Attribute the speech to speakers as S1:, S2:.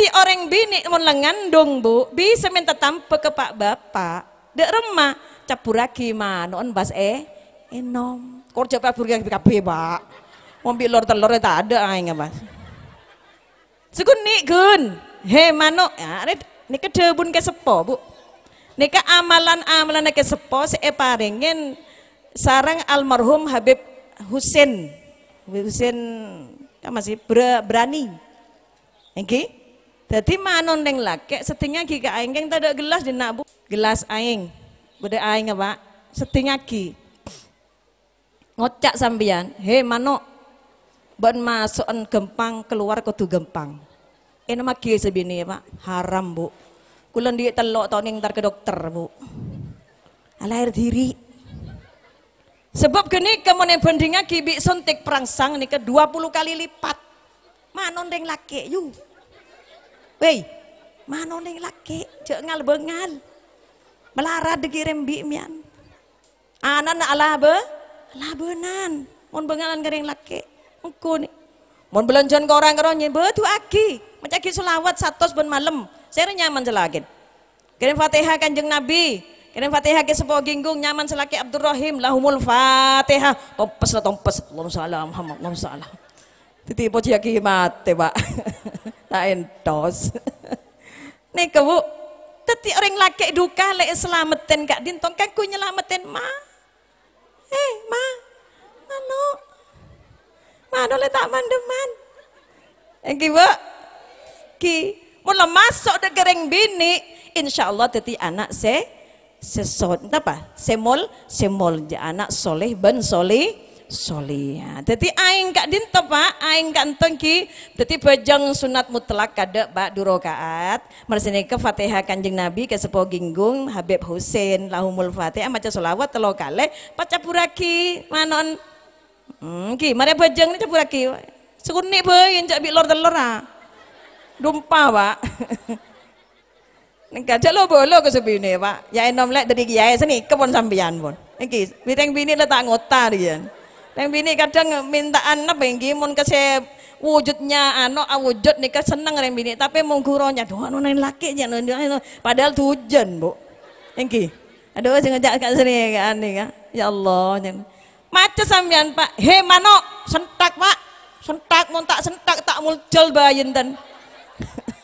S1: Nanti orang bini mun dong bu, bisa minta tampe ke pak bapak. Dek remah, mana? on bas eh, enom. capur pak burgi kabeh pak. Ngombe lor telur tak ada aing ah, mas. Sekun nih gun, he mano, ya, ah, ini kedebun ke sepo bu. Nika amalan-amalan ke sepo seeparingin sarang almarhum Habib Husin. Habib Husin masih berani. okay jadi manon neng laki setinggi ki ke aing keng tak gelas di bu gelas aing. Bude aing apa? Ya, setinggi ki. Ngocak sambian hei mano, Ban masukan gempang keluar kau tu gempang. Ini mah ki sebini ya, Pak, haram Bu. Kulon di telok toning ntar ke dokter Bu. Alair diri. Sebab geni kemudian bandingnya kibik suntik perangsang ini ke puluh kali lipat. Manon deng laki yuk Wei, laki? laki ngal bengal, Melarat dikirim bimian. Anan ala be, labenan. Mon bengalan kering laki, engkau nih. Mon belanjaan ke orang nyebut betu aki. mencari selawat satu sebelum malam. Saya nyaman selagi, Kirim fatihah kanjeng Nabi. Kirim fatihah ke sepo ginggung nyaman selaki Abdurrahim. Lahumul fatihah. Tompes lah tompes. Allahumma salam Allahumma salam. Titipo cia mate pak. tak entos. Nih bu, teti orang laki duka lek selamatin kak dintong kan ku nyelamatin ma. Eh ma, mano, mano le tak mandeman. Yang eh, bu, ki, mula masuk dek gereng bini, insya Allah teti anak se sesot apa semol semol anak soleh ben soleh Solia, Jadi aing kak dinto pak, aing kak tengki. Jadi bajang sunat mutlak kada pak durokaat. Mersini ke fatihah kanjeng nabi ke sepo ginggung Habib Husain lahumul fatihah maca solawat telo kale pacapuraki manon. Hmm, ki, mana bajang ni capuraki. Sekurni boy, yang cak bilor telor ah. Dumpa pak. nengka cak lo bolo ke sepine pak. Ya enom lek dari kiai sini kepon sampeyan pun. Iki, mireng bini letak ngota dia yang bini kadang minta anak yang mon kese wujudnya anak ah, wujud nih keseneng yang bini tapi mungguronya doa anu anu yang laki nya padahal tujuan bu engki aduh sih ngajak kak sini kan ya Allah jangan macet sambian pak he mano sentak pak sentak tak sentak tak muljol bayin dan